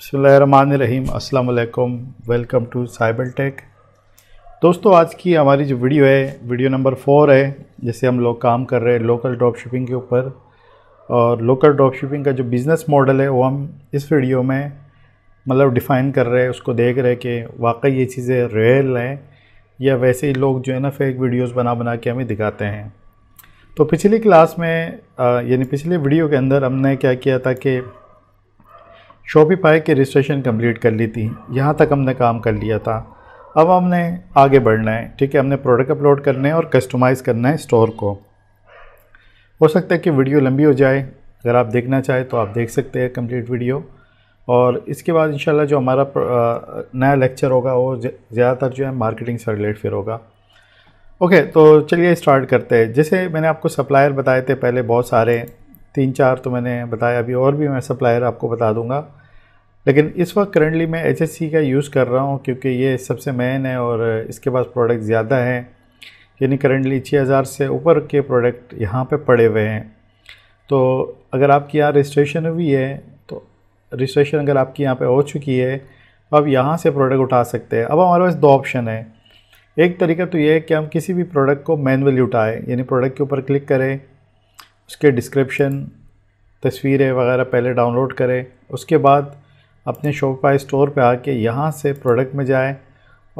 बसमीम अस्सलाम वालेकुम वेलकम टू साइबल टेक दोस्तों आज की हमारी जो वीडियो है वीडियो नंबर फोर है जैसे हम लोग काम कर रहे हैं लोकल ड्रॉप शिपिंग के ऊपर और लोकल ड्रॉप शिपिंग का जो बिज़नेस मॉडल है वो हम इस वीडियो में मतलब डिफ़ाइन कर रहे हैं उसको देख रहे हैं कि वाकई ये चीज़ें रियल हैं या वैसे ही लोग जो है ना फेक वीडियोस बना बना के हमें दिखाते हैं तो पिछली क्लास में यानी पिछले वीडियो के अंदर हमने क्या किया था कि शॉपिफाई के रजिस्ट्रेशन कंप्लीट कर ली थी यहाँ तक हमने काम कर लिया था अब हमने आगे बढ़ना है ठीक है हमने प्रोडक्ट अपलोड करना है और कस्टमाइज़ करना है स्टोर को हो सकता है कि वीडियो लंबी हो जाए अगर आप देखना चाहें तो आप देख सकते हैं कंप्लीट वीडियो और इसके बाद इन जो हमारा नया लेक्चर होगा वो ज़्यादातर जो है मार्केटिंग से रिलेट फिर होगा ओके तो चलिए स्टार्ट करते हैं जैसे मैंने आपको सप्लायर बताए थे पहले बहुत सारे तीन चार तो मैंने बताया अभी और भी मैं सप्लायर आपको बता दूंगा लेकिन इस वक्त करंटली मैं एच का यूज़ कर रहा हूँ क्योंकि ये सबसे मेन है और इसके पास प्रोडक्ट ज़्यादा हैं यानी करंटली छः हज़ार से ऊपर के प्रोडक्ट यहाँ पे पड़े हुए हैं तो अगर आपकी यहाँ रजिस्ट्रेशन हुई है तो रजिस्ट्रेशन अगर आपकी यहाँ पे हो चुकी है तो आप यहाँ से प्रोडक्ट उठा सकते हैं अब हमारे पास दो ऑप्शन है एक तरीका तो ये है कि हम किसी भी प्रोडक्ट को मैनुअली उठाएँ यानी प्रोडक्ट के ऊपर क्लिक करें उसके डिस्क्रिप्शन तस्वीरें वगैरह पहले डाउनलोड करें उसके बाद अपने शोपाई स्टोर पे आके यहाँ से प्रोडक्ट में जाएं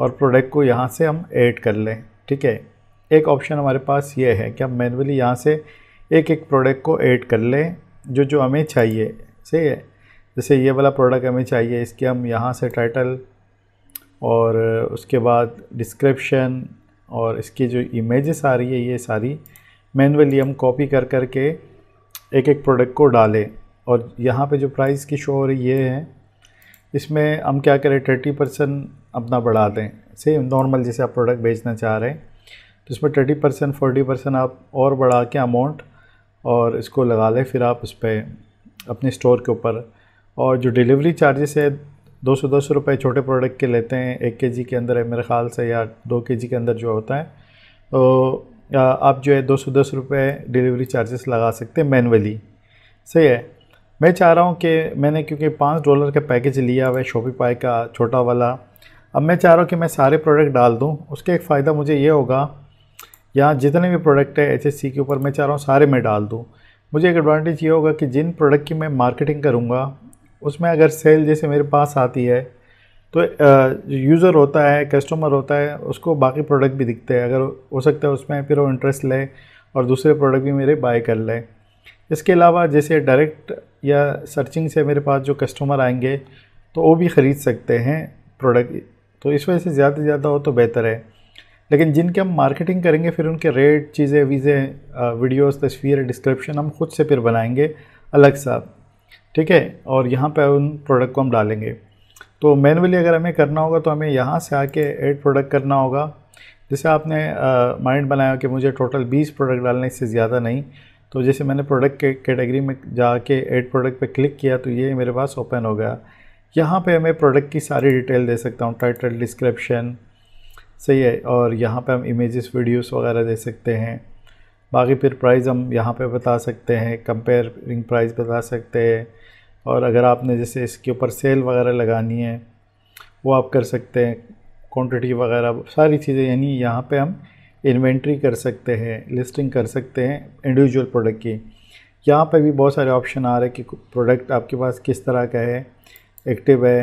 और प्रोडक्ट को यहाँ से हम ऐड कर लें ठीक है एक ऑप्शन हमारे पास ये है कि हम मैनुअली यहाँ से एक एक प्रोडक्ट को ऐड कर लें जो जो हमें चाहिए सही है जैसे ये वाला प्रोडक्ट हमें चाहिए इसके हम यहाँ से टाइटल और उसके बाद डिस्क्रिप्शन और इसकी जो इमेजेस आ रही है ये सारी मैनुअली हम कॉपी कर कर के एक एक प्रोडक्ट को डालें और यहाँ पे जो प्राइस की शो हो रही ये है इसमें हम क्या करें थर्टी परसेंट अपना बढ़ा दें सेम नॉर्मल जैसे आप प्रोडक्ट बेचना चाह रहे हैं तो इसमें थर्टी परसेंट फोर्टी परसेंट आप और बढ़ा के अमाउंट और इसको लगा लें फिर आप उस पर अपने स्टोर के ऊपर और जो डिलीवरी चार्जेस है दो सौ दस रुपये छोटे प्रोडक्ट के लेते हैं एक के जी के अंदर है मेरे ख्याल से या दो के जी के अंदर जो होता है तो आप जो है दो सौ दस रुपये डिलीवरी चार्जेस लगा सकते हैं मैनुअली सही है मैं चाह रहा हूँ कि मैंने क्योंकि पाँच डॉलर का पैकेज लिया हुआ है पाई का छोटा वाला अब मैं चाह रहा हूँ कि मैं सारे प्रोडक्ट डाल दूँ उसके एक फ़ायदा मुझे ये होगा यहाँ जितने भी प्रोडक्ट है एच के ऊपर मैं चाह रहा हूँ सारे मैं डाल दूँ मुझे एक एडवांटेज ये होगा कि जिन प्रोडक्ट की मैं मार्केटिंग करूँगा उसमें अगर सेल जैसे मेरे पास आती है तो यूज़र होता है कस्टमर होता है उसको बाकी प्रोडक्ट भी दिखते हैं अगर हो सकता है उसमें फिर वो इंटरेस्ट ले और दूसरे प्रोडक्ट भी मेरे बाय कर ले इसके अलावा जैसे डायरेक्ट या सर्चिंग से मेरे पास जो कस्टमर आएंगे तो वो भी ख़रीद सकते हैं प्रोडक्ट तो इस वजह से ज़्यादा से ज़्यादा हो तो बेहतर है लेकिन जिनके हम मार्केटिंग करेंगे फिर उनके रेट चीज़ें वीज़ें वीडियोस तस्वीर डिस्क्रिप्शन हम खुद से फिर बनाएंगे अलग सा ठीक है और यहाँ पर उन प्रोडक्ट को हम डालेंगे तो मैनुअली अगर हमें करना होगा तो हमें यहाँ से आके एड प्रोडक्ट करना होगा जैसे आपने माइंड बनाया कि मुझे टोटल 20 प्रोडक्ट डालने से ज़्यादा नहीं तो जैसे मैंने प्रोडक्ट के कैटेगरी में जाके एड प्रोडक्ट पे क्लिक किया तो ये मेरे पास ओपन हो गया यहाँ पे मैं प्रोडक्ट की सारी डिटेल दे सकता हूँ टाइटल डिस्क्रिप्शन सही है और यहाँ पे हम इमेजेस वीडियोस वगैरह दे सकते हैं बाकी फिर प्राइस हम यहाँ पे बता सकते हैं कंपेयरिंग प्राइस बता सकते हैं और अगर आपने जैसे इसके ऊपर सेल वगैरह लगानी है वो आप कर सकते हैं क्वांटिटी वगैरह सारी चीज़ें यानी यहाँ पे हम इन्वेंट्री कर सकते हैं लिस्टिंग कर सकते हैं इंडिविजुअल प्रोडक्ट की यहाँ पे भी बहुत सारे ऑप्शन आ रहे हैं कि प्रोडक्ट आपके पास किस तरह का है एक्टिव है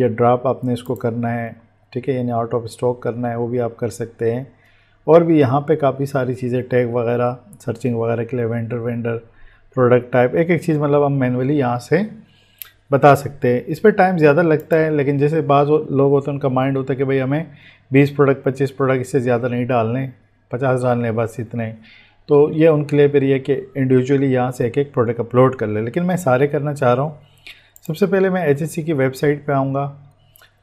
या ड्राप आपने इसको करना है ठीक है यानी आउट ऑफ स्टॉक करना है वो भी आप कर सकते हैं और भी यहाँ पे काफ़ी सारी चीज़ें टैग वगैरह सर्चिंग वगैरह के लिए वेंडर वेंडर प्रोडक्ट टाइप एक एक चीज़ मतलब हम मैनुअली यहाँ से बता सकते हैं इस पर टाइम ज़्यादा लगता है लेकिन जैसे बाज़ लोग होते हैं उनका माइंड होता है कि भाई हमें 20 प्रोडक्ट 25 प्रोडक्ट इससे ज़्यादा नहीं डालने 50 डालने बस इतने तो ये उनके लिए फिर यह कि इंडिविजुअली यहाँ से एक एक प्रोडक्ट अपलोड कर ले लेकिन मैं सारे करना चाह रहा हूँ सबसे पहले मैं एच की वेबसाइट पर आऊँगा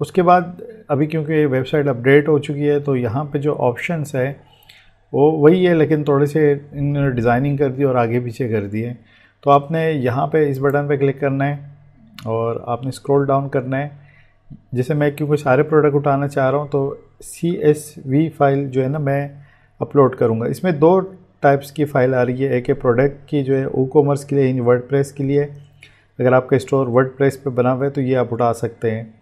उसके बाद अभी क्योंकि वेबसाइट अपडेट हो चुकी है तो यहाँ पर जो ऑप्शनस है वो वही है लेकिन थोड़े से इन्होंने डिज़ाइनिंग कर दी और आगे पीछे कर दिए तो आपने यहाँ पे इस बटन पे क्लिक करना है और आपने स्क्रॉल डाउन करना है जैसे मैं क्योंकि सारे प्रोडक्ट उठाना चाह रहा हूँ तो सी एस वी फाइल जो है ना मैं अपलोड करूँगा इसमें दो टाइप्स की फ़ाइल आ रही है एक है प्रोडक्ट की जो है ओ कॉमर्स के लिए इन वर्ड प्रेस के लिए अगर आपका स्टोर वर्ड प्रेस पर बना हुआ है तो ये आप उठा सकते हैं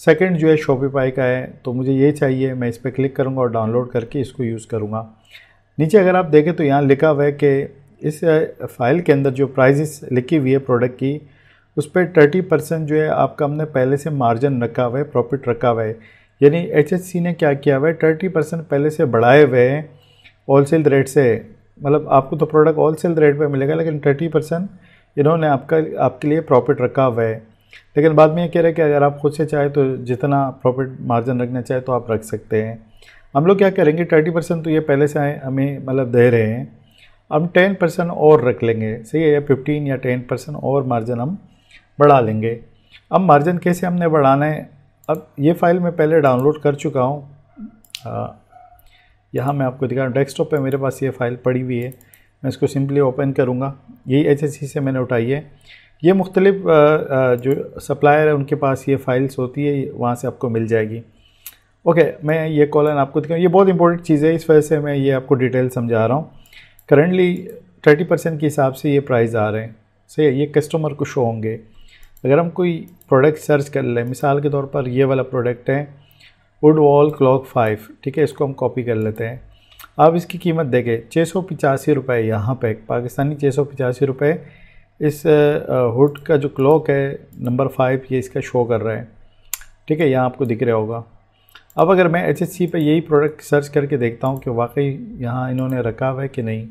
सेकंड जो है शॉपिफाई का है तो मुझे ये चाहिए मैं इस पर क्लिक करूँगा और डाउनलोड करके इसको यूज़ करूँगा नीचे अगर आप देखें तो यहाँ लिखा हुआ है कि इस फाइल के अंदर जो प्राइजेस लिखी हुई है प्रोडक्ट की उस पर थर्टी परसेंट जो है आपका हमने पहले से मार्जिन रखा हुआ है प्रॉफिट रखा हुआ है यानी एच ने क्या किया हुआ है थर्टी परसेंट पहले से बढ़ाए हुए हैं होल सेल रेट से मतलब आपको तो प्रोडक्ट होल सेल रेट पर मिलेगा लेकिन थर्टी परसेंट इन्होंने आपका आपके लिए प्रॉफिट रखा हुआ है लेकिन बाद में ये कह रहे हैं कि अगर आप खुद से चाहे तो जितना प्रॉफिट मार्जिन रखना चाहे तो आप रख सकते हैं हम लोग क्या करेंगे थर्टी परसेंट तो ये पहले से आए हमें मतलब दे रहे हैं हम टेन परसेंट और रख लेंगे सही है या फिफ्टीन या टेन परसेंट और मार्जिन हम बढ़ा लेंगे अब मार्जिन कैसे हमने बढ़ाना है अब ये फाइल मैं पहले डाउनलोड कर चुका हूँ यहाँ मैं आपको दिखा डेस्कटॉप पर मेरे पास ये फाइल पड़ी हुई है मैं इसको सिंपली ओपन करूँगा यही एच से मैंने उठाई है ये मुख्तलिफ जो सप्लायर है उनके पास ये फाइल्स होती है वहाँ से आपको मिल जाएगी ओके okay, मैं ये कॉलन आपको दिखाऊँ ये बहुत इंपॉर्टेंट चीज़ है इस वजह से मैं ये आपको डिटेल समझा रहा हूँ करंटली थर्टी परसेंट के हिसाब से ये प्राइस आ रहे हैं सही है ये कस्टमर को शो होंगे अगर हम कोई प्रोडक्ट सर्च कर लें मिसाल के तौर पर ये वाला प्रोडक्ट है वुड वॉल क्लॉक फाइव ठीक है इसको हम कॉपी कर लेते हैं आप इसकी कीमत देखें छः सौ पिचासी रुपये यहाँ पे पाकिस्तानी छः सौ पिचासी रुपये इस हुड का जो क्लॉक है नंबर फाइव ये इसका शो कर रहा है ठीक है यहाँ आपको दिख रहा होगा अब अगर मैं एच एस पर यही प्रोडक्ट सर्च करके देखता हूँ कि वाकई यहाँ इन्होंने रखा हुआ है कि नहीं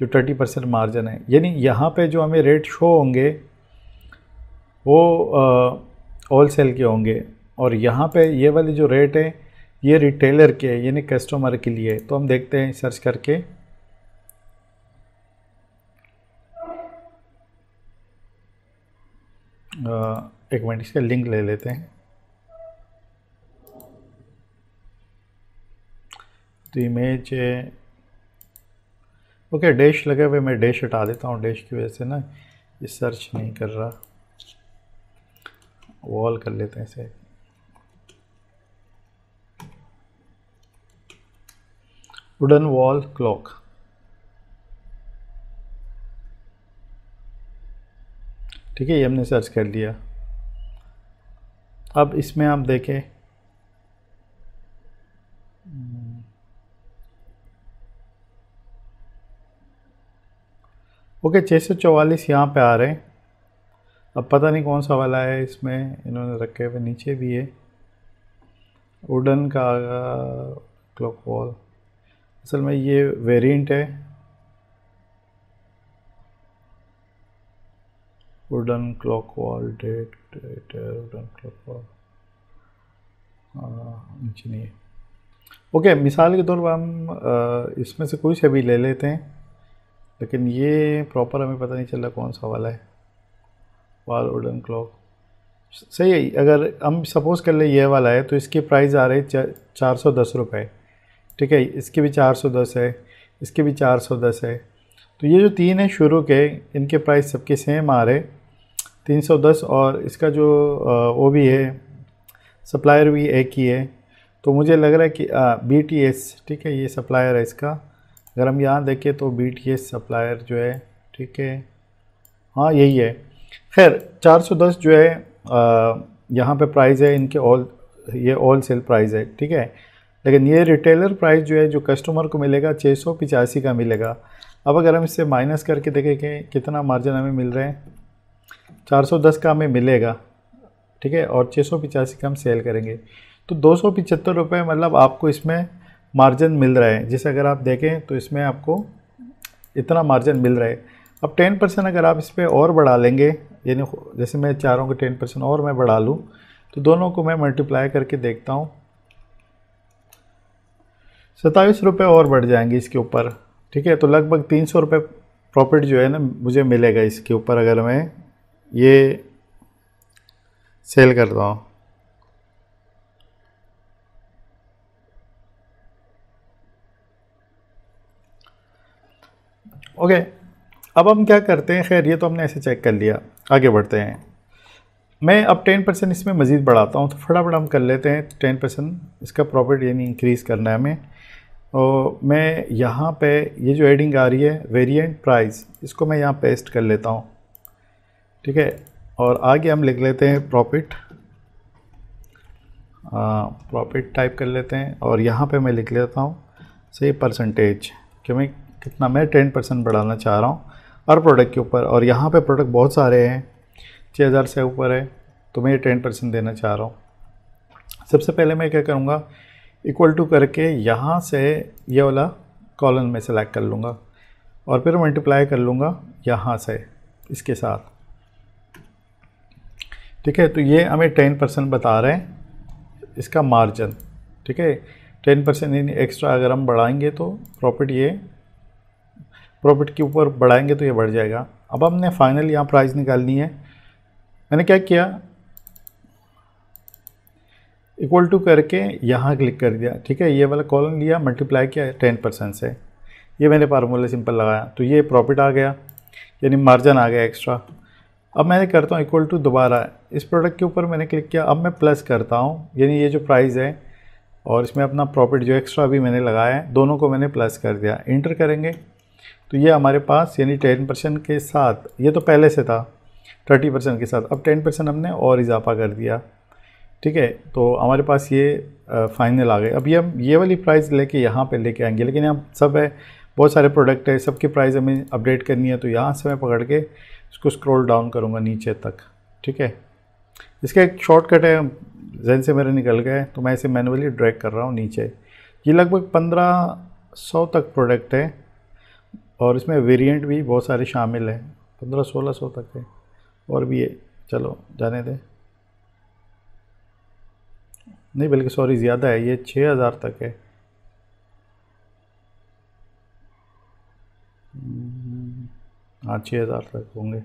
जो थर्टी परसेंट मार्जिन है यानी यहाँ पे जो हमें रेट शो होंगे वो होल सेल के होंगे और यहाँ पे ये वाले जो रेट हैं ये रिटेलर के यानी कस्टमर के लिए तो हम देखते हैं सर्च करके एक मिनट इसका लिंक ले लेते हैं तो इमेज ओके डैश लगे हुए मैं डैश हटा देता हूँ डैश की वजह से ना ये सर्च नहीं कर रहा वॉल कर लेते हैं इसे वुडन वॉल क्लॉक ठीक है ये हमने सर्च कर लिया अब इसमें आप देखें ओके छः सौ चौवालीस यहाँ पर आ रहे हैं अब पता नहीं कौन सा वाला है इसमें इन्होंने रखे हुए नीचे भी है उडन का क्लॉक वॉल असल में ये वेरिएंट है wooden clock wall date wooden clock wall engineer okay okay, मिसाल के तौर पर हम uh, इसमें से कोई से भी ले लेते हैं लेकिन ये प्रॉपर हमें पता नहीं चल रहा कौन सा वाला है वॉल वुडन क्लॉक सही है अगर हम सपोज़ कर ले ये वाला है तो इसकी प्राइस आ रही है चार सौ दस रुपये ठीक है इसकी भी चार सौ दस है इसकी भी चार सौ दस है तो ये जो तीन है शुरू के इनके प्राइस सबके सेम आ रहे 310 और इसका जो वो भी है सप्लायर भी एक ही है तो मुझे लग रहा है कि बी टी एस ठीक है ये सप्लायर है इसका अगर हम यहाँ देखें तो बी टी एस सप्लायर जो है ठीक है हाँ यही है खैर 410 जो है यहाँ पे प्राइस है इनके ऑल ये ऑल सेल प्राइस है ठीक है लेकिन ये रिटेलर प्राइस जो है जो कस्टमर को मिलेगा छः का मिलेगा अब अगर हम इससे माइनस करके देखें कि कितना मार्जिन हमें मिल रहा है 410 का हमें मिलेगा ठीक है और छः सौ पिचासी का हम सेल करेंगे तो दो सौ पिचहत्तर रुपये मतलब आपको इसमें मार्जिन मिल रहा है जैसे अगर आप देखें तो इसमें आपको इतना मार्जिन मिल रहा है अब टेन परसेंट अगर आप इस पर और बढ़ा लेंगे यानी जैसे मैं चारों रहा टेन परसेंट और मैं बढ़ा लूँ तो दोनों को मैं मल्टीप्लाई करके देखता हूँ सत्ताईस रुपये और बढ़ जाएंगे इसके ऊपर ठीक है तो लगभग तीन सौ रुपये प्रॉफिट जो है ना मुझे मिलेगा इसके ऊपर अगर मैं ये सेल करता हूँ ओके अब हम क्या करते हैं खैर ये तो हमने ऐसे चेक कर लिया आगे बढ़ते हैं मैं अब टेन परसेंट इसमें मज़ीद बढ़ाता हूँ तो फटाफट हम कर लेते हैं टेन परसेंट इसका प्रॉफिट यानी इंक्रीज़ करना है हमें और तो मैं यहाँ पे ये जो एडिंग आ रही है वेरिएंट प्राइस इसको मैं यहाँ पेस्ट कर लेता हूँ ठीक है और आगे हम लिख लेते हैं प्रॉफिट प्रॉफिट टाइप कर लेते हैं और यहाँ पे मैं लिख लेता हूँ से परसेंटेज कि मैं कितना मैं टेन परसेंट बढ़ाना चाह रहा हूँ हर प्रोडक्ट के ऊपर और यहाँ पे प्रोडक्ट बहुत सारे हैं छः हज़ार से ऊपर है तो मैं ये टेन परसेंट देना चाह रहा हूँ सबसे पहले मैं क्या करूँगा इक्वल टू करके यहाँ से ये वाला कॉलन में सेलेक्ट कर लूँगा और फिर मल्टीप्लाई कर लूँगा यहाँ से इसके साथ ठीक है तो ये हमें टेन परसेंट बता रहे हैं इसका मार्जिन ठीक है टेन परसेंट यानी एक्स्ट्रा अगर हम बढ़ाएंगे तो प्रॉफिट ये प्रॉफिट के ऊपर बढ़ाएंगे तो ये बढ़ जाएगा अब हमने फाइनल यहाँ प्राइस निकालनी है मैंने क्या किया इक्वल टू करके यहाँ क्लिक कर दिया ठीक है ये वाला कॉलम लिया मल्टीप्लाई किया टेन परसेंट से ये मैंने फार्मूला सिंपल लगाया तो ये प्रॉफिट आ गया यानी मार्जिन आ गया एक्स्ट्रा अब मैंने करता हूँ इक्वल टू दोबारा इस प्रोडक्ट के ऊपर मैंने क्लिक किया अब मैं प्लस करता हूँ यानी ये जो प्राइस है और इसमें अपना प्रॉफिट जो एक्स्ट्रा भी मैंने लगाया है दोनों को मैंने प्लस कर दिया इंटर करेंगे तो ये हमारे पास यानी टेन परसेंट के साथ ये तो पहले से था थर्टी परसेंट के साथ अब टेन परसेंट हमने और इजाफा कर दिया ठीक है तो हमारे पास ये फाइनल आ गए अब ये हम ये वाली प्राइस लेके यहाँ पे लेके आएंगे लेकिन यहाँ सब है बहुत सारे प्रोडक्ट है सबकी प्राइस हमें अपडेट करनी है तो यहाँ से मैं पकड़ के इसको स्क्रॉल डाउन करूँगा नीचे तक ठीक है इसका एक शॉर्टकट है जहन से मेरे निकल गए तो मैं इसे मैनुअली ड्रैग कर रहा हूँ नीचे ये लगभग पंद्रह सौ तक प्रोडक्ट है और इसमें वेरिएंट भी बहुत सारे शामिल हैं पंद्रह सोलह सौ तक है और भी है चलो जाने दें नहीं बल्कि सॉरी ज़्यादा है ये छः हज़ार तक है हम्म, हाँ छः हज़ार तक होंगे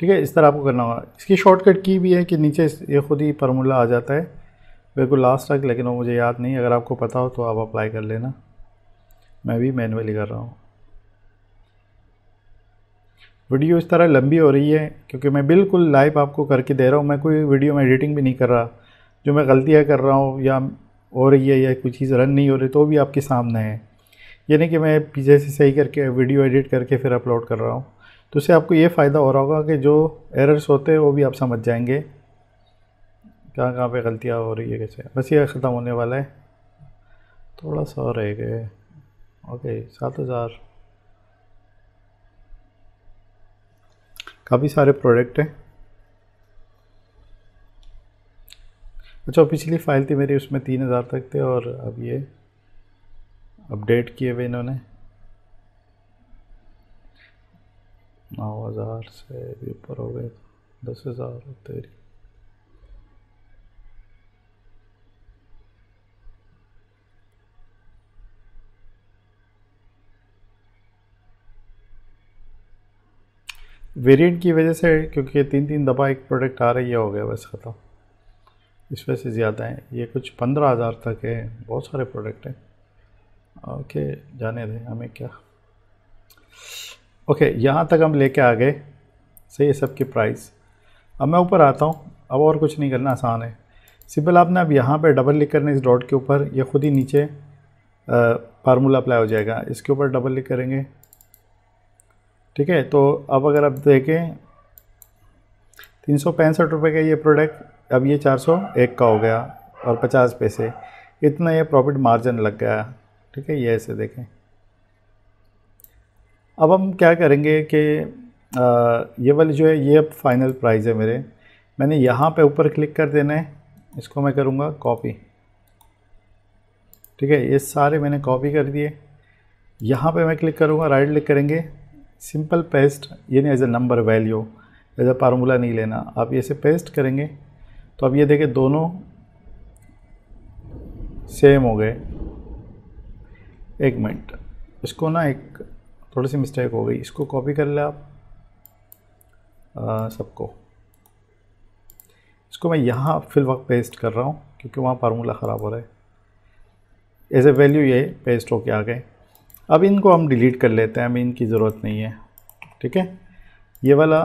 ठीक है इस तरह आपको करना होगा इसकी शॉर्टकट की भी है कि नीचे ये खुद ही फार्मूला आ जाता है बिल्कुल लास्ट तक लेकिन वो मुझे याद नहीं अगर आपको पता हो तो आप अप्लाई कर लेना मैं भी मैनुअली कर रहा हूँ वीडियो इस तरह लंबी हो रही है क्योंकि मैं बिल्कुल लाइव आपको करके दे रहा हूँ मैं कोई वीडियो में एडिटिंग भी नहीं कर रहा जो मैं गलतियाँ कर रहा हूँ या हो रही है या कोई चीज़ रन नहीं हो रही तो भी आपके सामने है यानी कि मैं पीछे से सही करके वीडियो एडिट करके फिर अपलोड कर रहा हूँ तो उससे आपको ये फ़ायदा हो रहा होगा कि जो एरर्स होते हैं वो भी आप समझ जाएंगे कहाँ कहाँ पे गलतियाँ हो रही है कैसे बस ये ख़त्म होने वाला है थोड़ा सा रह गए ओके सात हज़ार काफ़ी सारे प्रोडक्ट हैं अच्छा पिछली फ़ाइल थी मेरी उसमें तीन हज़ार तक थे और अब ये अपडेट किए हुए इन्होंने नौ हज़ार से भी ऊपर हो गए तो दस हज़ार तेरी वेरिएंट की वजह से क्योंकि तीन तीन दफ़ा एक प्रोडक्ट आ रही है हो गया बस ख़त्म इस वजह से ज़्यादा है ये कुछ पंद्रह हज़ार तक है बहुत सारे प्रोडक्ट हैं ओके जाने दें हमें क्या ओके यहाँ तक हम लेके आ गए सही है सबकी प्राइस अब मैं ऊपर आता हूँ अब और कुछ नहीं करना आसान है सिंपल आपने अब यहाँ पे डबल लिख करना इस डॉट के ऊपर ये खुद ही नीचे फार्मूला अप्लाई हो जाएगा इसके ऊपर डबल लिख करेंगे ठीक है तो अब अगर आप देखें तीन सौ पैंसठ रुपये का ये प्रोडक्ट अब ये चार सौ एक का हो गया और पचास पैसे इतना ये प्रॉफिट मार्जिन लग गया ठीक है ये ऐसे देखें अब हम क्या करेंगे कि ये वाली जो है ये अब फाइनल प्राइस है मेरे मैंने यहाँ पे ऊपर क्लिक कर देना है इसको मैं करूँगा कॉपी ठीक है ये सारे मैंने कॉपी कर दिए यहाँ पे मैं क्लिक करूँगा राइट क्लिक करेंगे सिंपल पेस्ट यानी as a number value as a formula नहीं लेना आप ये से पेस्ट करेंगे तो अब ये देखें दोनों सेम हो गए एक मिनट इसको ना एक थोड़ी सी मिस्टेक हो गई इसको कॉपी कर ले आप सबको इसको मैं यहाँ फिल वक्त पेस्ट कर रहा हूँ क्योंकि वहाँ फार्मूला ख़राब हो रहा है एज ए वैल्यू ये पेस्ट होके आ गए अब इनको हम डिलीट कर लेते हैं हमें इनकी ज़रूरत नहीं है ठीक है ये वाला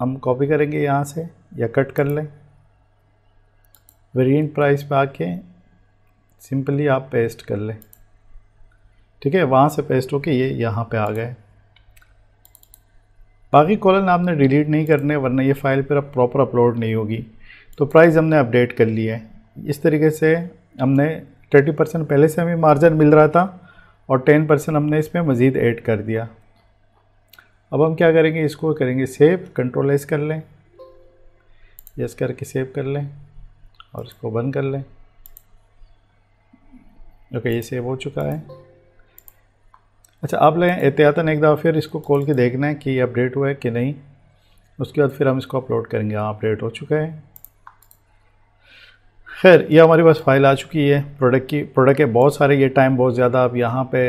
हम कॉपी करेंगे यहाँ से या कट कर लें वेरिएंट प्राइस पे आके सिंपली आप पेस्ट कर लें ठीक है वहाँ से पेस्ट होके ये यहाँ पे आ गए बाकी कॉलन आपने डिलीट नहीं करने वरना ये फाइल पर अब प्रॉपर अपलोड नहीं होगी तो प्राइस हमने अपडेट कर लिया है इस तरीके से हमने 30 परसेंट पहले से हमें मार्जिन मिल रहा था और 10 परसेंट हमने इसमें मज़ीद ऐड कर दिया अब हम क्या करेंगे इसको करेंगे सेव कंट्रोल एस कर लें यस करके सेव कर लें और इसको बंद कर लें ओके ये सेव हो चुका है अच्छा आप लें एहतियातन एक दफ़ा फिर इसको खोल के देखना है कि अपडेट हुआ है कि नहीं उसके बाद फिर हम इसको अपलोड करेंगे हाँ अपडेट हो चुका है खैर ये हमारे पास फाइल आ चुकी है प्रोडक्ट की प्रोडक्ट के बहुत सारे ये टाइम बहुत ज़्यादा अब यहाँ पे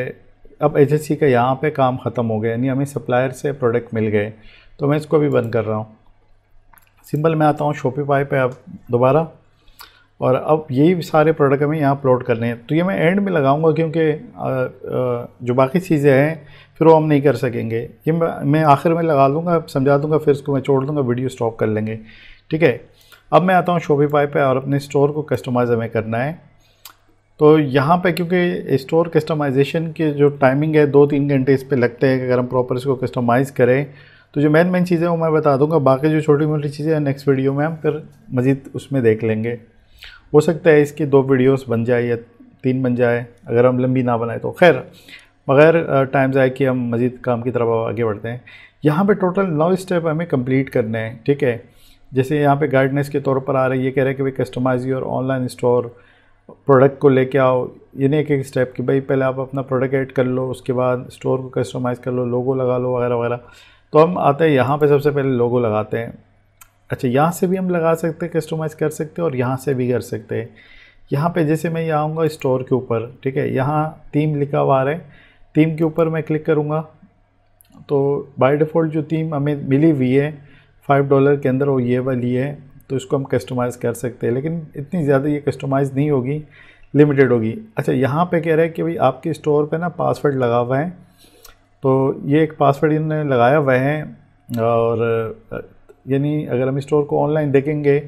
अब एजेंसी का यहाँ पे काम ख़त्म हो गया यानी हमें सप्लायर से प्रोडक्ट मिल गए तो मैं इसको भी बंद कर रहा हूँ सिंपल मैं आता हूँ शोपीफाई पे अब दोबारा और अब यही सारे प्रोडक्ट हमें यहाँ अपलोड करने हैं तो ये मैं एंड में लगाऊंगा क्योंकि जो बाकी चीज़ें हैं फिर वो हम नहीं कर सकेंगे ये मैं आखिर में लगा लूँगा समझा दूँगा फिर इसको मैं छोड़ दूँगा वीडियो स्टॉप कर लेंगे ठीक है अब मैं आता हूँ पाई पे और अपने स्टोर को कस्टमाइज़ हमें करना है तो यहाँ पे क्योंकि स्टोर कस्टमाइजेशन की जो टाइमिंग है दो तीन घंटे इस पर लगते हैं अगर हम प्रॉपर इसको कस्टमाइज़ करें तो जो मेन मेन चीज़ें वो मैं बता दूंगा बाकी जो छोटी मोटी चीज़ें हैं नेक्स्ट वीडियो में हम फिर मज़ीद उसमें देख लेंगे हो सकता है इसके दो वीडियोस बन जाए या तीन बन जाए अगर हम लंबी ना बनाए तो खैर बगैर टाइम जाए कि हम मज़ीद काम की तरफ आगे बढ़ते हैं यहाँ पे टोटल नौ स्टेप हमें कंप्लीट करने हैं ठीक है जैसे यहाँ पे गाइडनेस के तौर पर आ रही है कह रहे हैं कि भाई कस्टमाइज और ऑनलाइन स्टोर प्रोडक्ट को लेके आओ नहीं एक एक स्टेप कि भाई पहले आप अपना प्रोडक्ट ऐड कर लो उसके बाद स्टोर को कस्टमाइज़ कर लो लोगो लगा लो वगैरह वगैरह तो हम आते हैं यहाँ पे सबसे पहले लोगो लगाते हैं अच्छा यहाँ से भी हम लगा सकते हैं कस्टमाइज़ कर सकते हैं और यहाँ से भी कर सकते हैं यहाँ पे जैसे मैं यहाँ आऊँगा स्टोर के ऊपर ठीक है यहाँ थीम लिखा हुआ है थीम के ऊपर मैं क्लिक करूँगा तो बाय डिफ़ॉल्ट जो थीम हमें मिली हुई है फाइव डॉलर के अंदर वो ये वाली है तो इसको हम कस्टमाइज़ कर सकते हैं लेकिन इतनी ज़्यादा ये कस्टमाइज़ नहीं होगी लिमिटेड होगी अच्छा यहाँ पे कह रहा है कि भाई आपके स्टोर पे ना पासवर्ड लगा हुआ है तो ये एक पासवर्ड इन्होंने लगाया हुआ है और यानी अगर हम स्टोर को ऑनलाइन देखेंगे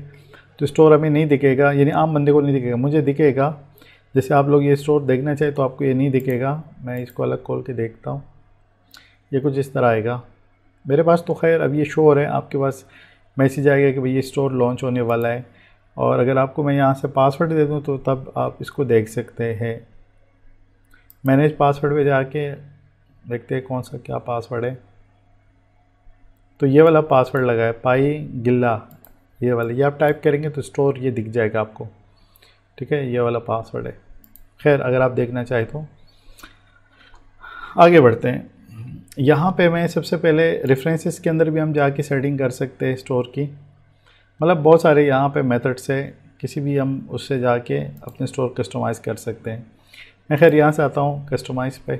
तो स्टोर हमें नहीं दिखेगा यानी आम बंदे को नहीं दिखेगा मुझे दिखेगा जैसे आप लोग ये स्टोर देखना चाहे तो आपको ये नहीं दिखेगा मैं इसको अलग खोल के देखता हूँ ये कुछ इस तरह आएगा मेरे पास तो खैर अब ये शोर है आपके पास मैसेज आएगा कि भाई ये स्टोर लॉन्च होने वाला है और अगर आपको मैं यहाँ से पासवर्ड दे दूँ तो तब आप इसको देख सकते हैं मैनेज पासवर्ड पे जाके देखते हैं कौन सा क्या पासवर्ड है तो ये वाला पासवर्ड लगा है पाई गिल्ला ये वाला ये आप टाइप करेंगे तो स्टोर ये दिख जाएगा आपको ठीक है ये वाला पासवर्ड है खैर अगर आप देखना चाहें तो आगे बढ़ते हैं यहाँ पे मैं सबसे पहले रेफरेंसेस के अंदर भी हम जाके सेटिंग कर सकते हैं स्टोर की मतलब बहुत सारे यहाँ पे मेथड्स है किसी भी हम उससे जाके अपने स्टोर कस्टमाइज़ कर सकते हैं मैं खैर यहाँ से आता हूँ कस्टमाइज़ पे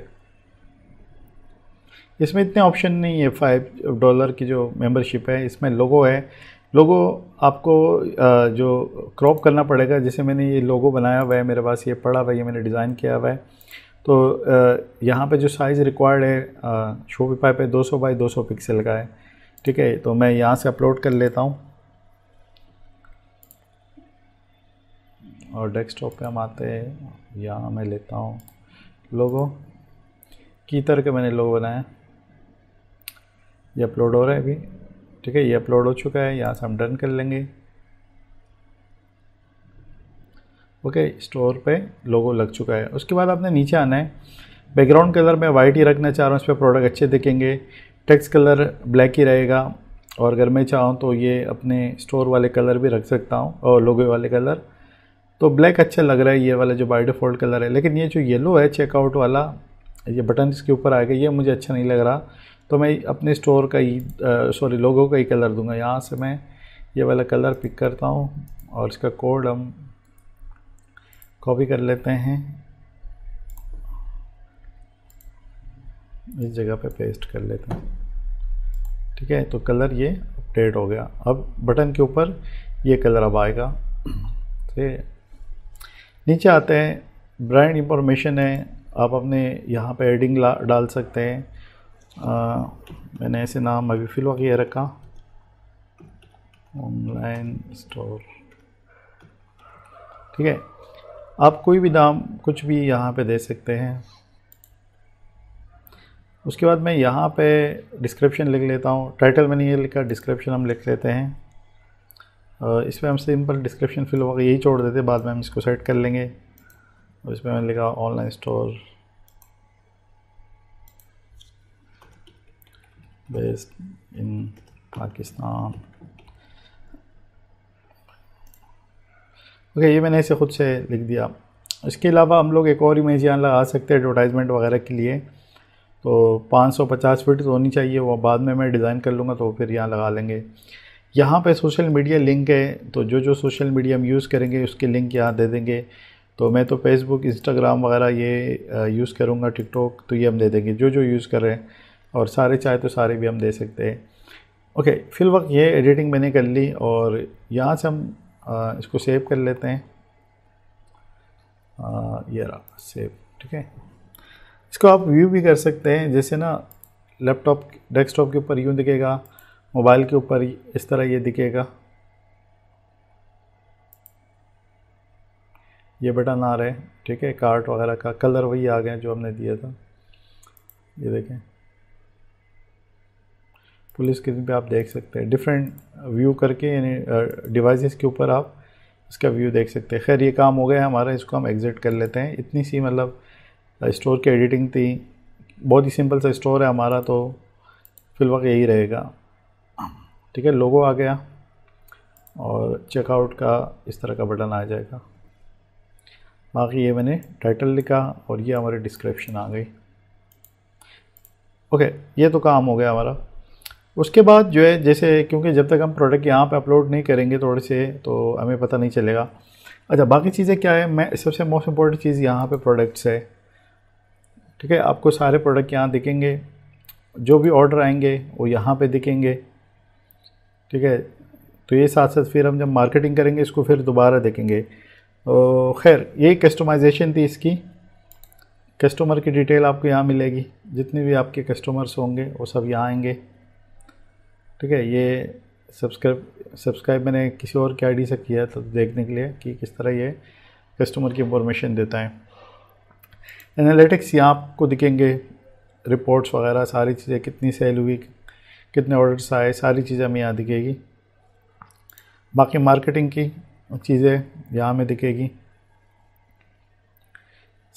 इसमें इतने ऑप्शन नहीं है फाइव डॉलर की जो मेंबरशिप है इसमें लोगो है लोगो आपको जो क्रॉप करना पड़ेगा जैसे मैंने ये लोगो बनाया हुआ है मेरे पास ये पड़ा हुआ है ये मैंने डिज़ाइन किया हुआ है तो यहाँ पे जो साइज़ रिक्वायर्ड है पर पे सौ बाई सौ पिक्सल का है ठीक है तो मैं यहाँ से अपलोड कर लेता हूँ और डेस्कटॉप पे हम आते हैं यहाँ मैं लेता हूँ लोगो की तरह के मैंने लोगो बनाया ये अपलोड हो रहा है अभी ठीक है ये अपलोड हो चुका है यहाँ से हम डन कर लेंगे ओके स्टोर पे लोगो लग चुका है उसके बाद आपने नीचे आना है बैकग्राउंड कलर मैं वाइट ही रखना चाह रहा हूँ इस पर प्रोडक्ट अच्छे दिखेंगे टेक्स्ट कलर ब्लैक ही रहेगा और अगर मैं चाहूँ तो ये अपने स्टोर वाले कलर भी रख सकता हूँ और लोगो वाले कलर तो ब्लैक अच्छा लग रहा है ये वाला जो बाई डिफ़ॉल्ट कलर है लेकिन ये जो येलो है चेकआउट वाला ये बटन इसके ऊपर आएगा ये मुझे अच्छा नहीं लग रहा तो मैं अपने स्टोर का ही सॉरी लोगों का ही कलर दूंगा यहाँ से मैं ये वाला कलर पिक करता हूँ और इसका कोड हम कॉपी कर लेते हैं इस जगह पे पेस्ट कर लेते हैं ठीक है तो कलर ये अपडेट हो गया अब बटन के ऊपर ये कलर अब आएगा ठीक नीचे आते हैं ब्रांड इंफॉर्मेशन है आप अपने यहाँ पे एडिंग डाल सकते हैं मैंने ऐसे नाम अभी फिल वगैरह रखा ऑनलाइन स्टोर ठीक है आप कोई भी नाम कुछ भी यहाँ पे दे सकते हैं उसके बाद मैं यहाँ पे डिस्क्रिप्शन लिख लेता हूँ टाइटल मैंने ये लिखा डिस्क्रिप्शन हम लिख लेते हैं इस पर हम सिंपल डिस्क्रिप्शन फिल होगा यही छोड़ देते बाद में हम इसको सेट कर लेंगे और पर मैंने लिखा online store based in Pakistan. Okay okay, ये मैंने इसे खुद से लिख दिया इसके अलावा हम लोग एक और इमेज यहाँ लगा सकते हैं एडवर्टाइजमेंट वगैरह के लिए तो 550 फीट तो होनी चाहिए वो बाद में मैं डिज़ाइन कर लूँगा तो फिर यहाँ लगा लेंगे यहाँ पे सोशल मीडिया लिंक है तो जो जो सोशल मीडिया हम यूज़ करेंगे उसके लिंक यहाँ दे देंगे तो मैं तो फेसबुक इंस्टाग्राम वगैरह ये यूज़ करूँगा टिकटॉक तो ये हम दे देंगे जो जो यूज़ कर रहे हैं और सारे चाहे तो सारे भी हम दे सकते हैं ओके फिल वक्त ये एडिटिंग मैंने कर ली और यहाँ से हम आ, इसको सेव कर लेते हैं ये रहा सेव ठीक है इसको आप व्यू भी कर सकते हैं जैसे ना लैपटॉप डेस्कटॉप के ऊपर यूँ दिखेगा मोबाइल के ऊपर इस तरह ये दिखेगा ये बटन आ रहे हैं ठीक है कार्ट वगैरह का कलर वही आ गए जो हमने दिया था ये देखें फुल स्क्रीन पे आप देख सकते हैं डिफरेंट व्यू करके यानी डिवाइसेस के ऊपर आप इसका व्यू देख सकते हैं खैर ये काम हो गया हमारा इसको हम एग्ज़िट कर लेते हैं इतनी सी मतलब स्टोर की एडिटिंग थी बहुत ही सिंपल सा स्टोर है हमारा तो फिलवक्त यही रहेगा ठीक है लोगो आ गया और चेकआउट का इस तरह का बटन आ जाएगा बाकी ये मैंने टाइटल लिखा और ये हमारी डिस्क्रिप्शन आ गई ओके ये तो काम हो गया हमारा उसके बाद जो है जैसे क्योंकि जब तक हम प्रोडक्ट यहाँ पे अपलोड नहीं करेंगे थोड़े से तो हमें पता नहीं चलेगा अच्छा बाकी चीज़ें क्या है मैं सबसे मोस्ट इम्पॉर्टेंट चीज़ यहाँ पे प्रोडक्ट्स है ठीक है आपको सारे प्रोडक्ट यहाँ दिखेंगे जो भी ऑर्डर आएंगे वो यहाँ पे दिखेंगे ठीक है तो ये साथ साथ फिर हम जब मार्केटिंग करेंगे इसको फिर दोबारा देखेंगे तो खैर ये कस्टमाइजेशन थी इसकी कस्टमर की डिटेल आपको यहाँ मिलेगी जितने भी आपके कस्टमर्स होंगे वो सब यहाँ आएंगे ठीक है ये सब्सक्राइब सब्सक्राइब मैंने किसी और के आईडी से किया था तो देखने के लिए कि किस तरह ये कस्टमर की इंफॉर्मेशन देता है एनालिटिक्स यहाँ आपको दिखेंगे रिपोर्ट्स वगैरह सारी चीज़ें कितनी सेल हुई कितने ऑर्डर्स आए सारी चीज़ें हमें यहाँ दिखेगी बाकी मार्केटिंग की चीज़ें यहाँ में दिखेगी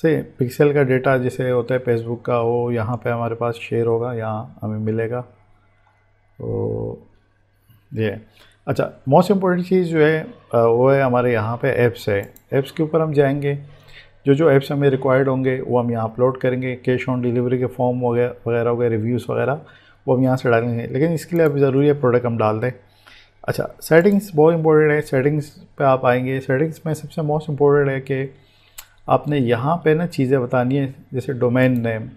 से पिक्सल का डेटा जैसे होता है फेसबुक का वो यहाँ पे हमारे पास शेयर होगा यहाँ हमें मिलेगा तो ये अच्छा मोस्ट इम्पोर्टेंट चीज़ जो है वो है हमारे यहाँ पे ऐप्स है ऐप्स के ऊपर हम जाएंगे जो जो ऐप्स हमें रिक्वायर्ड होंगे वो हम यहाँ अपलोड करेंगे कैश ऑन डिलीवरी के फॉर्म वगैरह वगैरह वगैरह रिव्यूज़ वगैरह वो हम यहाँ से डालेंगे लेकिन इसके लिए अब ज़रूरी है प्रोडक्ट हम डाल दें अच्छा सेटिंग्स बहुत इंपॉर्टेंट है सेटिंग्स पे आप आएंगे सेटिंग्स में सबसे मोस्ट इम्पोर्टेंट है कि आपने यहाँ पे ना चीज़ें बतानी है जैसे डोमेन नेम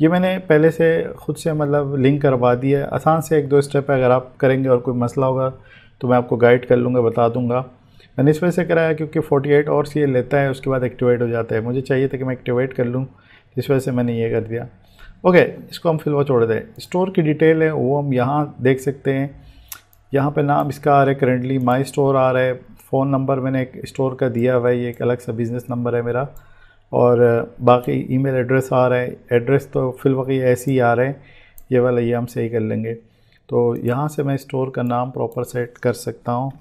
ये मैंने पहले से खुद से मतलब लिंक करवा दी है आसान से एक दो स्टेप है अगर आप करेंगे और कोई मसला होगा तो मैं आपको गाइड कर लूँगा बता दूँगा मैंने इस वजह से कराया क्योंकि 48 और सी लेता है उसके बाद एक्टिवेट हो जाता है मुझे चाहिए था कि मैं एक्टिवेट कर लूँ इस वजह से मैंने ये कर दिया ओके इसको हम फिलवा छोड़ दें स्टोर की डिटेल है वो हम यहाँ देख सकते हैं यहाँ पे नाम इसका आ रहा है करेंटली माई स्टोर आ रहा है फ़ोन नंबर मैंने एक स्टोर का दिया हुआ है ये एक अलग सा बिज़नेस नंबर है मेरा और बाकी ईमेल एड्रेस आ रहा है एड्रेस तो फिलवक़ ऐसे ही आ रहा है ये वाला ये हम सही कर लेंगे तो यहाँ से मैं स्टोर का नाम प्रॉपर सेट कर सकता हूँ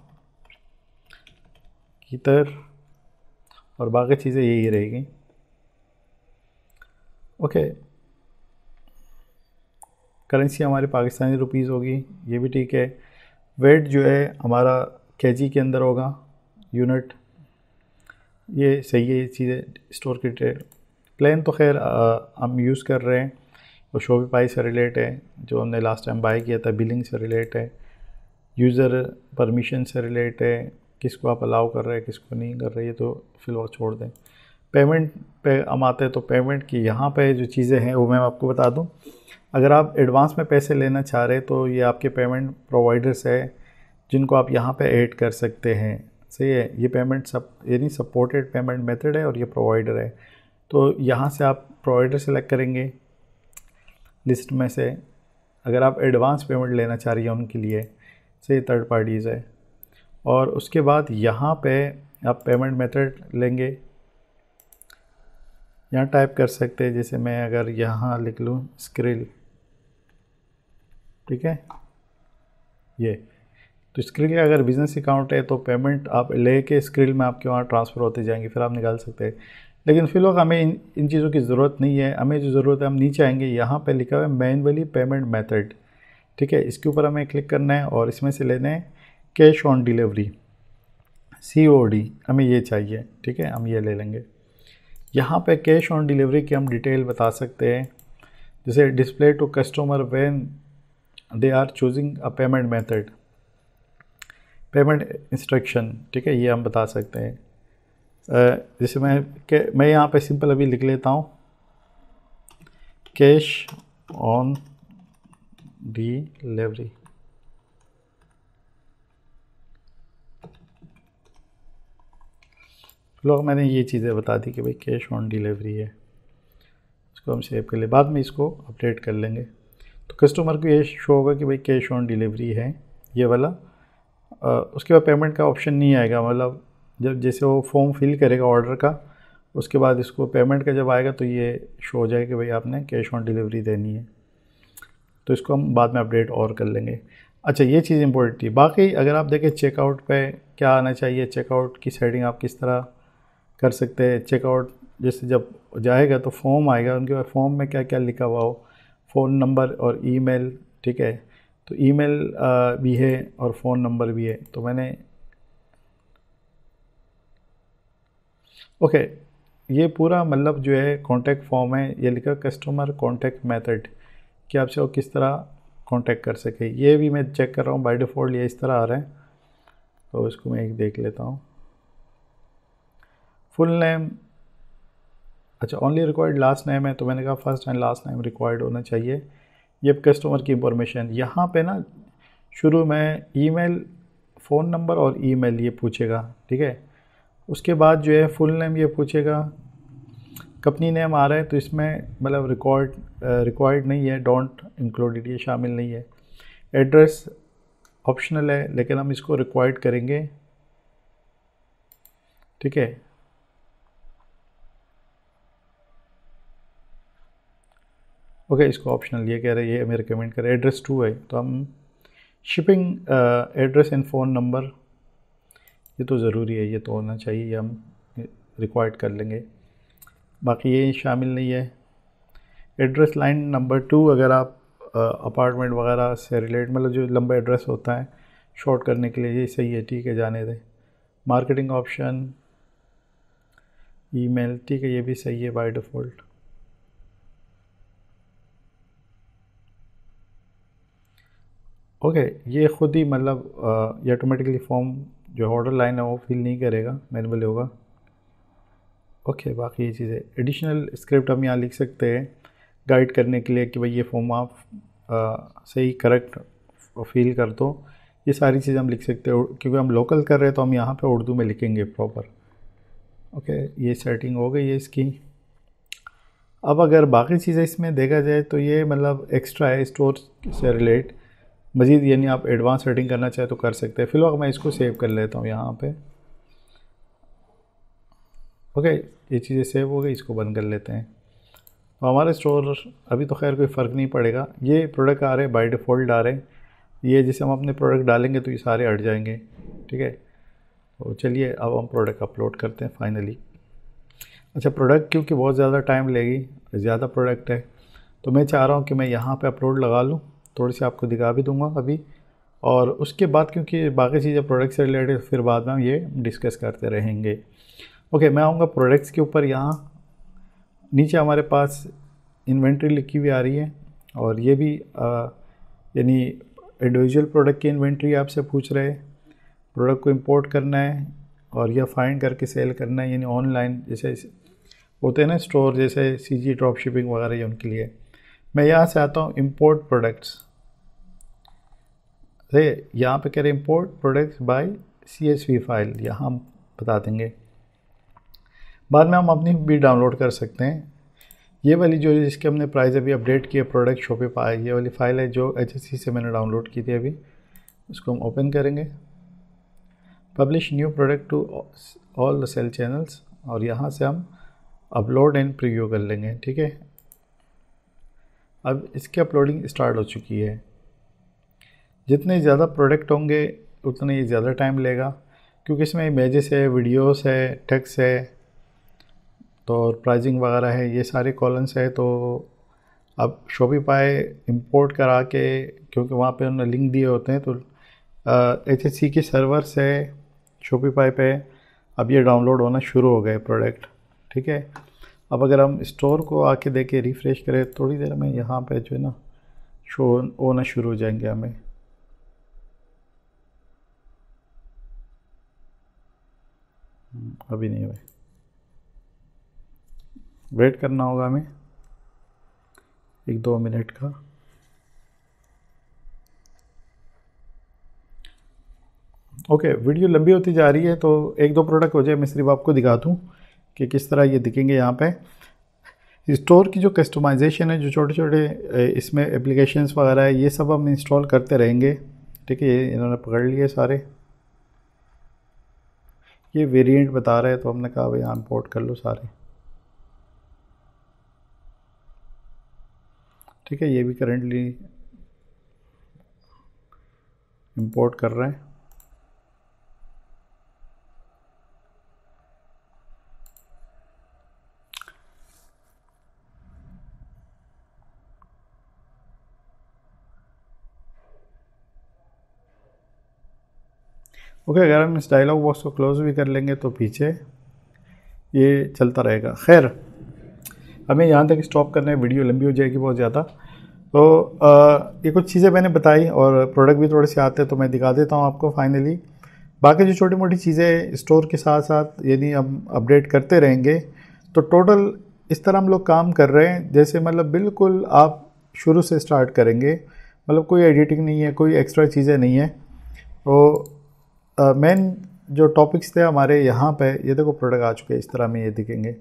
कितर और बाकी चीज़ें यही रहेगी ओके करेंसी हमारी पाकिस्तानी रुपीज़ होगी ये भी ठीक है वेट जो है हमारा केजी के अंदर होगा यूनिट ये सही है ये चीज़ें स्टोर की डिटेल प्लेन तो खैर हम यूज़ कर रहे हैं वो शोबी पाई से रिलेट है जो हमने लास्ट टाइम बाय किया था बिलिंग से रिलेट है यूज़र परमिशन से रिलेट है किसको आप अलाउ कर रहे हैं किसको नहीं कर रहे ये तो फिलहाल छोड़ दें पेमेंट पे हम आते हैं तो पेमेंट की यहाँ पे जो चीज़ें हैं वो मैं आपको बता दूँ अगर आप एडवांस में पैसे लेना चाह रहे तो ये आपके पेमेंट प्रोवाइडर्स है जिनको आप यहाँ पे ऐड कर सकते हैं सही है ये पेमेंट सब यानी सपोर्टेड पेमेंट मेथड है और ये प्रोवाइडर है तो यहाँ से आप प्रोवाइडर सेलेक्ट करेंगे लिस्ट में से अगर आप एडवांस पेमेंट लेना चाह रही हैं उनके लिए से थर्ड पार्टीज़ है और उसके बाद यहाँ पे आप पेमेंट मेथड लेंगे यहाँ टाइप कर सकते हैं जैसे मैं अगर यहाँ लिख लूँ स्क्रिल ठीक है ये तो स्क्रिल का अगर बिजनेस अकाउंट है तो पेमेंट आप लेके स्क्रिल में आपके वहाँ ट्रांसफ़र होते जाएंगे फिर आप निकाल सकते हैं लेकिन फिलहाल हमें इन इन चीज़ों की ज़रूरत नहीं है हमें जो ज़रूरत है हम नीचे आएंगे यहाँ पर लिखा हुआ है मैनुअली पेमेंट मैथड ठीक है इसके ऊपर हमें क्लिक करना है और इसमें से लेना है cash on delivery C O D हमें ये चाहिए ठीक है हम ये ले लेंगे यहाँ पे कैश ऑन डिलीवरी की हम डिटेल बता सकते हैं जैसे display to customer when they are choosing a payment method payment instruction ठीक है ये हम बता सकते हैं जैसे मैं के मैं यहाँ पे सिंपल अभी लिख लेता हूँ कैश ऑन डिलीवरी लोग मैंने ये चीज़ें बता दी कि भाई कैश ऑन डिलीवरी है इसको हम सेव कर ले बाद में इसको अपडेट कर लेंगे तो कस्टमर को ये शो होगा कि भाई कैश ऑन डिलीवरी है ये वाला उसके बाद पेमेंट का ऑप्शन नहीं आएगा मतलब जब जैसे वो फॉर्म फिल करेगा ऑर्डर का उसके बाद इसको पेमेंट का जब आएगा तो ये शो हो जाएगा कि भाई आपने कैश ऑन डिलीवरी देनी है तो इसको हम बाद में अपडेट और कर लेंगे अच्छा ये चीज़ इम्पोर्टेंट थी बाकी अगर आप देखें चेकआउट पे क्या आना चाहिए चेकआउट की सेटिंग आप किस तरह कर सकते हैं चेकआउट जैसे जब जाएगा तो फॉर्म आएगा उनके फॉर्म में क्या क्या लिखा हुआ हो फ़ोन नंबर और ईमेल ठीक है तो ईमेल भी है और फ़ोन नंबर भी है तो मैंने ओके ये पूरा मतलब जो है कांटेक्ट फॉर्म है ये लिखा कस्टमर कांटेक्ट मेथड कि आपसे वो किस तरह कांटेक्ट कर सके ये भी मैं चेक कर रहा हूँ बाई डिफ़ॉल्ट ये इस तरह आ रहा है तो इसको मैं एक देख लेता हूँ फुल नेम अच्छा ओनली रिक्वायर्ड लास्ट नेम है तो मैंने कहा first and last name required होना चाहिए ये कस्टमर की इंफॉर्मेशन यहाँ पे ना शुरू में ईमेल फ़ोन नंबर और ईमेल ये पूछेगा ठीक है उसके बाद जो है फुल नेम ये पूछेगा कंपनी नेम आ रहा है तो इसमें मतलब रिकॉर्ड रिक्वायर्ड नहीं है डोंट इंक्लूडेड ये शामिल नहीं है एड्रेस ऑप्शनल है लेकिन हम इसको रिक्वायर्ड करेंगे ठीक है ओके इसको ऑप्शनल ये कह रहे हैं ये हमें रिकमेंड करें एड्रेस टू है तो हम shipping address and phone number ये तो ज़रूरी है ये तो होना चाहिए ये हम रिक्वायर्ड कर लेंगे बाकी ये शामिल नहीं है एड्रेस लाइन नंबर टू अगर आप अपार्टमेंट uh, वगैरह से रिलेट मतलब जो लंबा एड्रेस होता है शॉर्ट करने के लिए ये सही है ठीक है जाने दें मार्केटिंग ऑप्शन ईमेल ठीक है ये भी सही है बाय डिफ़ॉल्ट ओके ये खुद ही मतलब ये ऑटोमेटिकली फॉर्म जो ऑर्डर लाइन है वो फिल नहीं करेगा मैनुअली होगा ओके बाकी ये चीज़ें एडिशनल स्क्रिप्ट हम यहाँ लिख सकते हैं गाइड करने के लिए कि भाई ये फॉर्म आप सही करेक्ट फील कर दो ये सारी चीज़ें हम लिख सकते हैं क्योंकि हम लोकल कर रहे हैं तो हम यहाँ पे उर्दू में लिखेंगे प्रॉपर ओके ये सेटिंग हो गई है इसकी अब अगर बाकी चीज़ें इसमें देखा जाए तो ये मतलब एक्स्ट्रा है स्टोर से रिलेट मज़ीद यानी आप एडवांस रेटिंग करना चाहें तो कर सकते हैं फ़िलहाल मैं इसको सेव कर लेता हूँ यहाँ पे ओके ये चीज़ें सेव हो गई इसको बंद कर लेते हैं तो हमारे स्टोर अभी तो खैर कोई फ़र्क नहीं पड़ेगा ये प्रोडक्ट आ रहे हैं बाई डिफ़ॉल्ट आ रहे हैं ये जैसे हम अपने प्रोडक्ट डालेंगे तो ये सारे अट जाएंगे ठीक है तो चलिए अब हम प्रोडक्ट अपलोड करते हैं फाइनली अच्छा प्रोडक्ट क्योंकि बहुत ज़्यादा टाइम लेगी ज़्यादा प्रोडक्ट है तो मैं चाह रहा हूँ कि मैं यहाँ पे अपलोड लगा लूँ थोड़ी सी आपको दिखा भी दूंगा अभी और उसके बाद क्योंकि बाकी चीज़ें प्रोडक्ट्स से रिलेटेड फिर बाद में हम ये डिस्कस करते रहेंगे ओके मैं आऊँगा प्रोडक्ट्स के ऊपर यहाँ नीचे हमारे पास इन्वेंट्री लिखी हुई आ रही है और ये भी यानी इंडिविजुअल प्रोडक्ट की इन्वेंट्री आपसे पूछ रहे हैं प्रोडक्ट को इम्पोर्ट करना है और या फाइंड करके सेल करना है यानी ऑनलाइन जैसे होते हैं ना स्टोर जैसे सी जी ड्रॉप शिपिंग वगैरह ये उनके लिए मैं यहाँ से आता हूँ इम्पोर्ट प्रोडक्ट्स अरे यहाँ पे कह रहे import products by C file यहाँ हम बता देंगे बाद में हम अपनी भी डाउनलोड कर सकते हैं ये वाली जो जिसके हमने प्राइस अभी अपडेट किया प्रोडक्ट शॉपे पर आई ये वाली फ़ाइल है जो एच से मैंने डाउनलोड की थी अभी उसको हम ओपन करेंगे publish new product to all the sale channels और यहाँ से हम अपलोड एंड प्रीव्यू कर लेंगे ठीक है अब इसकी अपलोडिंग स्टार्ट हो चुकी है जितने ज़्यादा प्रोडक्ट होंगे उतने ही ज़्यादा टाइम लेगा क्योंकि इसमें इमेजेस है वीडियोस है टेक्स है तो प्राइजिंग वगैरह है ये सारे कॉलम्स है तो अब शोपीफाई इम्पोर्ट करा के क्योंकि वहाँ पे उन्होंने लिंक दिए होते हैं तो एच एच सी के सर्वर से शोपीफाई पे अब ये डाउनलोड होना शुरू हो गए प्रोडक्ट ठीक है अब अगर हम स्टोर को आके देखें रिफ़्रेश करें थोड़ी देर में यहाँ पे जो है ना शो होना शुरू हो जाएंगे हमें अभी नहीं हुए वेट करना होगा हमें एक दो मिनट का ओके वीडियो लंबी होती जा रही है तो एक दो प्रोडक्ट हो जाए मैं सिर्फ आपको दिखा दूँ कि किस तरह ये दिखेंगे यहाँ पे स्टोर की जो कस्टमाइजेशन है जो छोटे छोटे इसमें एप्लीकेशंस वगैरह है ये सब हम इंस्टॉल करते रहेंगे ठीक है ये इन्होंने पकड़ लिए सारे ये वेरिएंट बता रहे हैं तो हमने कहा भाई यहाँ इम्पोर्ट कर लो सारे ठीक है ये भी करेंटली इम्पोर्ट कर रहे हैं ओके अगर हम इस डायलॉग बॉक्स को क्लोज भी कर लेंगे तो पीछे ये चलता रहेगा खैर हमें यहाँ तक स्टॉप करना है वीडियो लंबी हो जाएगी बहुत ज़्यादा तो आ, ये कुछ चीज़ें मैंने बताई और प्रोडक्ट भी थोड़े से आते हैं तो मैं दिखा देता हूँ आपको फाइनली बाकी जो छोटी मोटी चीज़ें स्टोर के साथ साथ यदि हम अपडेट करते रहेंगे तो टोटल इस तरह हम लोग काम कर रहे हैं जैसे मतलब बिल्कुल आप शुरू से स्टार्ट करेंगे मतलब कोई एडिटिंग नहीं है कोई एक्स्ट्रा चीज़ें नहीं है तो मेन जो टॉपिक्स थे हमारे यहाँ पे ये देखो प्रोडक्ट आ चुके हैं इस तरह में ये दिखेंगे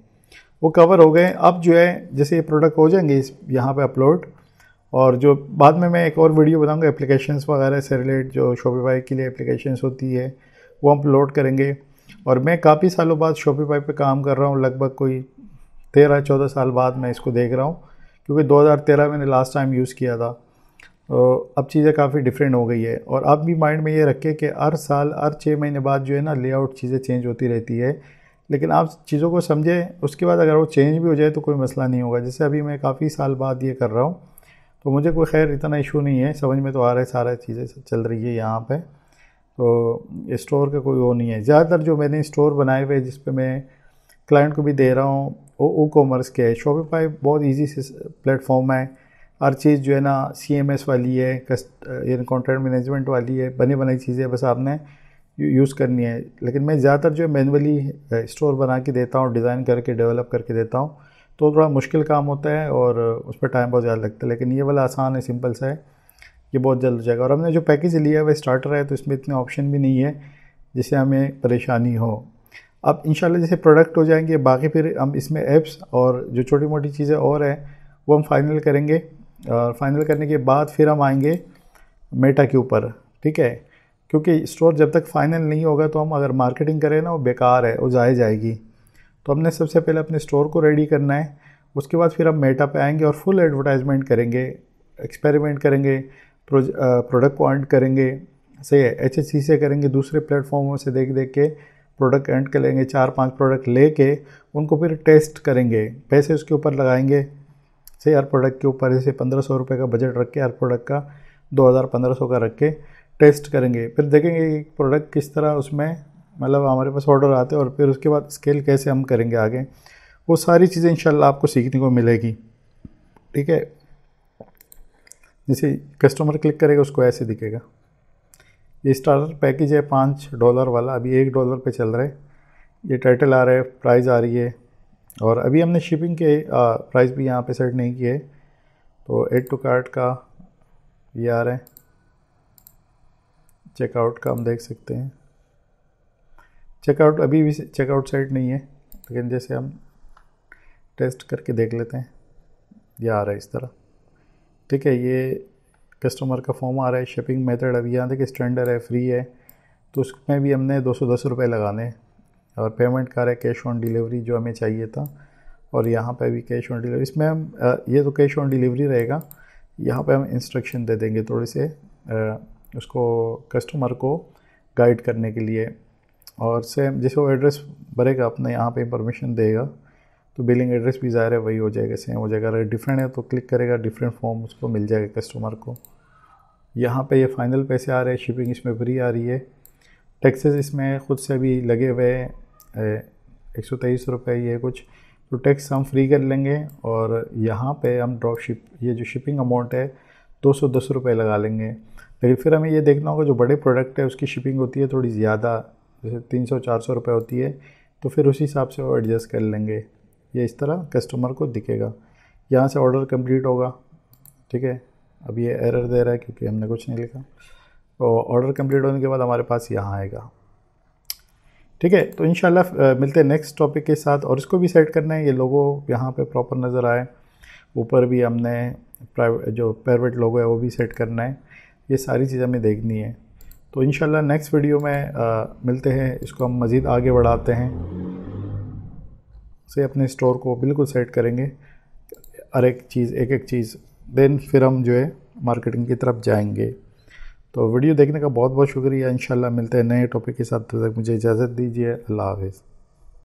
वो कवर हो गए अब जो है जैसे ये प्रोडक्ट हो जाएंगे इस यहाँ पे अपलोड और जो बाद में मैं एक और वीडियो बताऊंगा एप्लीकेशंस वगैरह से रिलेट जो शॉपिफाई के लिए एप्लीकेशंस होती है वो अपलोड करेंगे और मैं काफ़ी सालों बाद शॉपिफाई पे काम कर रहा हूँ लगभग कोई तेरह चौदह साल बाद मैं इसको देख रहा हूँ क्योंकि 2013 मैंने लास्ट टाइम यूज़ किया था तो अब चीज़ें काफ़ी डिफरेंट हो गई है और आप भी माइंड में ये रखें कि हर साल हर छः महीने बाद जो है ना लेआउट चीज़ें चेंज होती रहती है लेकिन आप चीज़ों को समझें उसके बाद अगर वो चेंज भी हो जाए तो कोई मसला नहीं होगा जैसे अभी मैं काफ़ी साल बाद ये कर रहा हूँ तो मुझे कोई खैर इतना इशू नहीं है समझ में तो आ रहा है सारा चीज़ें चल रही है यहाँ पर तो स्टोर का कोई वो नहीं है ज़्यादातर जो मैंने स्टोर बनाए हुए जिस पर मैं क्लाइंट को भी दे रहा हूँ वो ओ कॉमर्स के है शॉपिफाई बहुत ईजी प्लेटफॉर्म है हर चीज़ जो है ना सी एम एस वाली है कस्ट यानी कॉन्ट्रैक्ट मैनेजमेंट वाली है बने बनाई चीज़ें बस आपने यूज़ करनी है लेकिन मैं ज़्यादातर जो है मैनुअली स्टोर बना के देता हूँ डिज़ाइन करके डेवलप करके देता हूँ तो थोड़ा मुश्किल काम होता है और उस पर टाइम बहुत ज़्यादा लगता है लेकिन ये वाला आसान है सिंपल सा है ये बहुत जल्द हो जाएगा और हमने जो पैकेज लिया है वह स्टार्टर है तो इसमें इतने ऑप्शन भी नहीं है जिससे हमें परेशानी हो अब इन जैसे प्रोडक्ट हो जाएंगे बाकी फिर हम इसमें ऐप्स और जो छोटी मोटी चीज़ें और हैं वो हम फाइनल करेंगे और फाइनल करने के बाद फिर हम आएंगे मेटा के ऊपर ठीक है क्योंकि स्टोर जब तक फाइनल नहीं होगा तो हम अगर मार्केटिंग करें ना वो बेकार है वो जाए जाएगी तो हमने सबसे पहले अपने स्टोर को रेडी करना है उसके बाद फिर हम मेटा पे आएंगे और फुल एडवर्टाइजमेंट करेंगे एक्सपेरिमेंट करेंगे प्रोडक्ट को एंड करेंगे सही है एच से करेंगे दूसरे प्लेटफॉर्मों से देख देख के प्रोडक्ट एंड करेंगे चार पांच प्रोडक्ट लेके उनको फिर टेस्ट करेंगे पैसे उसके ऊपर लगाएंगे से हर प्रोडक्ट के ऊपर जैसे पंद्रह सौ रुपये का बजट रख के हर प्रोडक्ट का दो हज़ार पंद्रह सौ का रख के टेस्ट करेंगे फिर देखेंगे कि प्रोडक्ट किस तरह उसमें मतलब हमारे पास ऑर्डर आते हैं और फिर उसके बाद स्केल कैसे हम करेंगे आगे वो सारी चीज़ें इंशाल्लाह आपको सीखने को मिलेगी ठीक है जैसे कस्टमर क्लिक करेगा उसको ऐसे दिखेगा ये स्टार्टर पैकेज है पाँच डॉलर वाला अभी एक डॉलर पे चल रहा है ये टाइटल आ रहा है प्राइस आ रही है और अभी हमने शिपिंग के प्राइस भी यहाँ पे सेट नहीं किए तो एड टू कार्ट का ये आ रहा है चेकआउट का हम देख सकते हैं चेकआउट अभी भी चेकआउट सेट नहीं है लेकिन जैसे हम टेस्ट करके देख लेते हैं ये आ रहा है इस तरह ठीक है ये कस्टमर का फॉर्म आ रहा है शिपिंग मेथड अभी यहाँ देखिए स्टैंडर्ड है फ्री है तो उसमें भी हमने दो सौ दस रुपये लगाने हैं और पेमेंट कर है कैश ऑन डिलीवरी जो हमें चाहिए था और यहाँ पे भी कैश ऑन डिलीवरी इसमें हम ये तो कैश ऑन डिलीवरी रहेगा यहाँ पे हम इंस्ट्रक्शन दे देंगे थोड़े से उसको कस्टमर को गाइड करने के लिए और सेम जैसे वो एड्रेस भरेगा अपने यहाँ पे इंफॉर्मेशन देगा तो बिलिंग एड्रेस भी ज़ाहिर है वही हो जाएगा सेम हो जाएगा अगर डिफरेंट है तो क्लिक करेगा डिफरेंट फॉर्म उसको मिल जाएगा कस्टमर को यहाँ पे ये फाइनल पैसे आ रहे हैं शिपिंग इसमें फ्री आ रही है टैक्सेस इसमें खुद से भी लगे हुए एक सौ तेईस रुपये ये कुछ तो टैक्स हम फ्री कर लेंगे और यहाँ पे हम ड्रॉप शिप ये जो शिपिंग अमाउंट है दो सौ दस रुपये लगा लेंगे लेकिन फिर हमें ये देखना होगा जो बड़े प्रोडक्ट है उसकी शिपिंग होती है थोड़ी ज़्यादा जैसे तीन सौ चार सौ रुपये होती है तो फिर उसी हिसाब से वो एडजस्ट कर लेंगे ये इस तरह कस्टमर को दिखेगा यहाँ से ऑर्डर कंप्लीट होगा ठीक है अब ये एरर दे रहा है क्योंकि हमने कुछ नहीं लिखा तो ऑर्डर कंप्लीट होने के बाद हमारे पास यहाँ आएगा ठीक है तो इन मिलते हैं नेक्स्ट टॉपिक के साथ और इसको भी सेट करना है ये लोगो यहाँ पे प्रॉपर नज़र आए ऊपर भी हमने प्राइवेट जो प्राइवेट लोगो है वो भी सेट करना है ये सारी चीज़ें हमें देखनी है तो इन नेक्स्ट वीडियो में आ, मिलते हैं इसको हम मज़ीद आगे बढ़ाते हैं से अपने स्टोर को बिल्कुल सेट करेंगे हर एक चीज़ एक एक चीज़ देन फिर हम जो है मार्केटिंग की तरफ जाएंगे तो वीडियो देखने का बहुत बहुत शुक्रिया इन मिलते हैं नए टॉपिक के साथ तक मुझे इजाज़त दीजिए अल्लाह हाफिज़